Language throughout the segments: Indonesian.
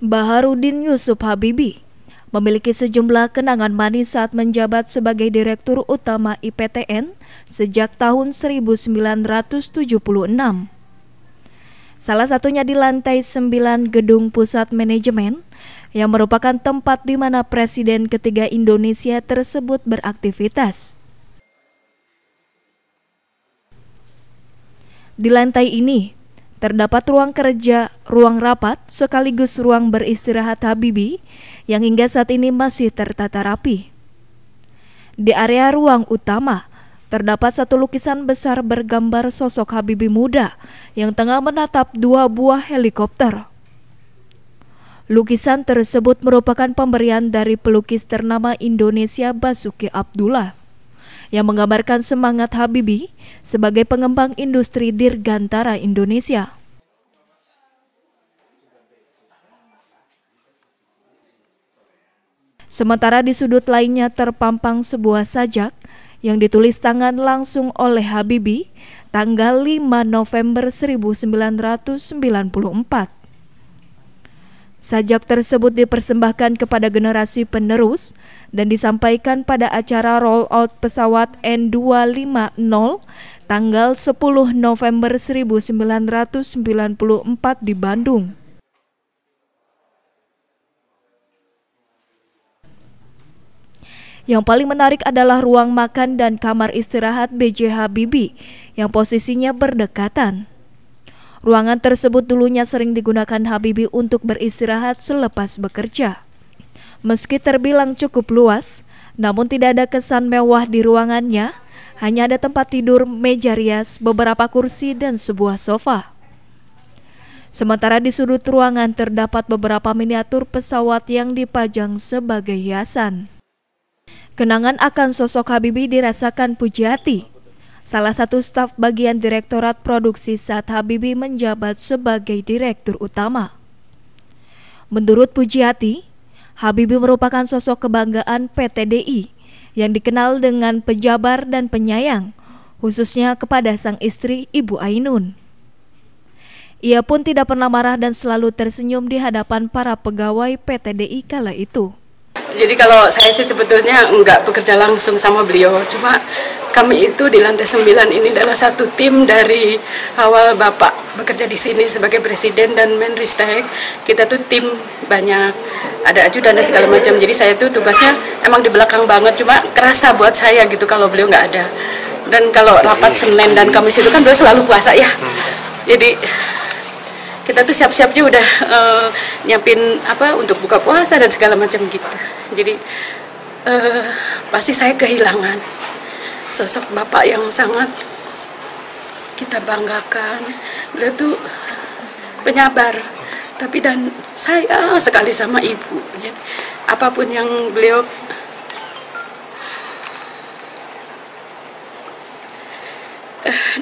Baharudin Yusuf Habibi memiliki sejumlah kenangan manis saat menjabat sebagai Direktur Utama IPTN sejak tahun 1976. Salah satunya di lantai 9 Gedung Pusat Manajemen yang merupakan tempat di mana Presiden ketiga Indonesia tersebut beraktivitas. Di lantai ini, Terdapat ruang kerja, ruang rapat, sekaligus ruang beristirahat Habibi yang hingga saat ini masih tertata rapi. Di area ruang utama, terdapat satu lukisan besar bergambar sosok Habibi muda yang tengah menatap dua buah helikopter. Lukisan tersebut merupakan pemberian dari pelukis ternama Indonesia Basuki Abdullah yang menggambarkan semangat Habibi sebagai pengembang industri dirgantara Indonesia. Sementara di sudut lainnya terpampang sebuah sajak yang ditulis tangan langsung oleh Habibi tanggal 5 November 1994. Sajak tersebut dipersembahkan kepada generasi penerus dan disampaikan pada acara roll out pesawat N250 tanggal 10 November 1994 di Bandung. Yang paling menarik adalah ruang makan dan kamar istirahat BJ Habibie yang posisinya berdekatan. Ruangan tersebut dulunya sering digunakan Habibie untuk beristirahat selepas bekerja. Meski terbilang cukup luas, namun tidak ada kesan mewah di ruangannya, hanya ada tempat tidur, meja rias, beberapa kursi, dan sebuah sofa. Sementara di sudut ruangan terdapat beberapa miniatur pesawat yang dipajang sebagai hiasan. Kenangan akan sosok Habibie dirasakan Pujiati. Salah satu staf bagian Direktorat Produksi saat Habibie menjabat sebagai Direktur Utama. Menurut Pujiati, Habibie merupakan sosok kebanggaan PTDI yang dikenal dengan pejabar dan penyayang, khususnya kepada sang istri Ibu Ainun. Ia pun tidak pernah marah dan selalu tersenyum di hadapan para pegawai PTDI kala itu jadi kalau saya sih sebetulnya nggak bekerja langsung sama beliau cuma kami itu di lantai 9 ini adalah satu tim dari awal Bapak bekerja di sini sebagai presiden dan Menristek kita tuh tim banyak ada ajudan dan segala macam jadi saya tuh tugasnya emang di belakang banget cuma kerasa buat saya gitu kalau beliau nggak ada dan kalau rapat Senin dan Kamis itu kan beliau selalu puasa ya hmm. jadi kita tuh siap-siapnya udah e, nyiapin apa untuk buka puasa dan segala macam gitu jadi e, pasti saya kehilangan sosok bapak yang sangat kita banggakan beliau tuh penyabar tapi dan saya eh, sekali sama ibu jadi apapun yang beliau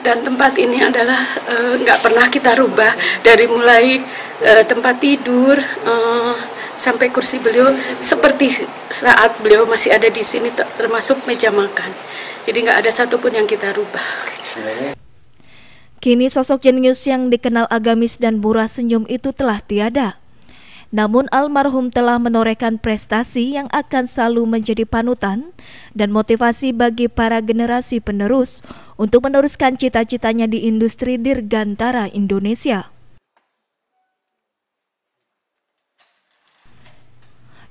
dan tempat ini adalah eh, nggak uh, pernah kita rubah dari mulai uh, tempat tidur uh, sampai kursi beliau seperti saat beliau masih ada di sini termasuk meja makan jadi nggak ada satupun yang kita rubah kini sosok jenius yang dikenal agamis dan murah senyum itu telah tiada namun almarhum telah menorehkan prestasi yang akan selalu menjadi panutan dan motivasi bagi para generasi penerus untuk meneruskan cita-citanya di industri dirgantara Indonesia.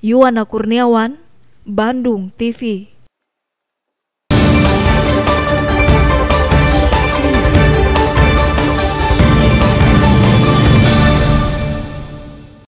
Yuwana Kurniawan, Bandung TV